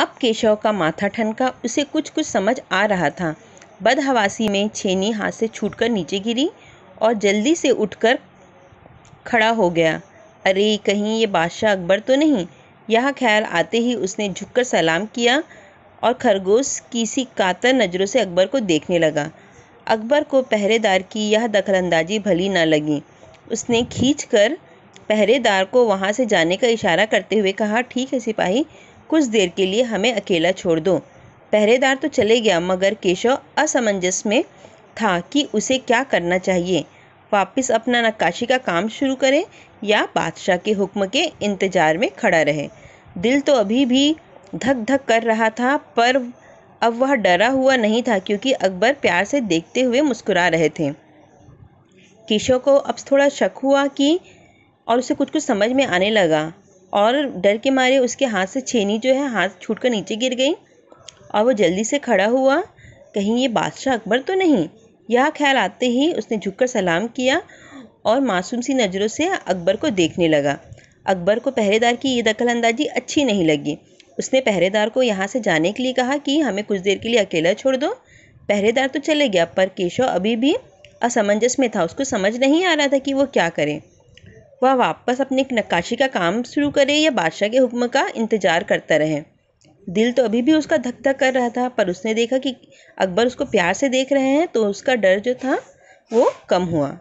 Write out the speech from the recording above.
अब केशव का माथा ठनका उसे कुछ कुछ समझ आ रहा था बदहवासी में छेनी हाथ से छूटकर नीचे गिरी और जल्दी से उठकर खड़ा हो गया अरे कहीं ये बादशाह अकबर तो नहीं यह ख्याल आते ही उसने झुककर सलाम किया और खरगोश की सी कातर नज़रों से अकबर को देखने लगा अकबर को पहरेदार की यह दखलंदाजी भली ना लगी उसने खींच कर पहरेदार को वहाँ से जाने का इशारा करते हुए कहा ठीक है सिपाही कुछ देर के लिए हमें अकेला छोड़ दो पहरेदार तो चले गया मगर केशव असमंजस में था कि उसे क्या करना चाहिए वापस अपना नक्काशी का काम शुरू करें या बादशाह के हुक्म के इंतज़ार में खड़ा रहे दिल तो अभी भी धक धक कर रहा था पर अब वह डरा हुआ नहीं था क्योंकि अकबर प्यार से देखते हुए मुस्कुरा रहे थे केशव को अब थोड़ा शक हुआ कि और उसे कुछ कुछ समझ में आने लगा और डर के मारे उसके हाथ से छेनी जो है हाथ छूट कर नीचे गिर गई और वो जल्दी से खड़ा हुआ कहीं ये बादशाह अकबर तो नहीं यह ख्याल आते ही उसने झुककर सलाम किया और मासूम सी नज़रों से अकबर को देखने लगा अकबर को पहरेदार की ये दखलंदाजी अच्छी नहीं लगी उसने पहरेदार को यहाँ से जाने के लिए कहा कि हमें कुछ देर के लिए अकेला छोड़ दो पहरेदार तो चले गया पर केशव अभी भी असमंजस में था उसको समझ नहीं आ रहा था कि वो क्या करें वह वापस एक नक्काशी का काम शुरू करे या बादशाह के हुक्म का इंतज़ार करता रहे दिल तो अभी भी उसका धक धक कर रहा था पर उसने देखा कि अकबर उसको प्यार से देख रहे हैं तो उसका डर जो था वो कम हुआ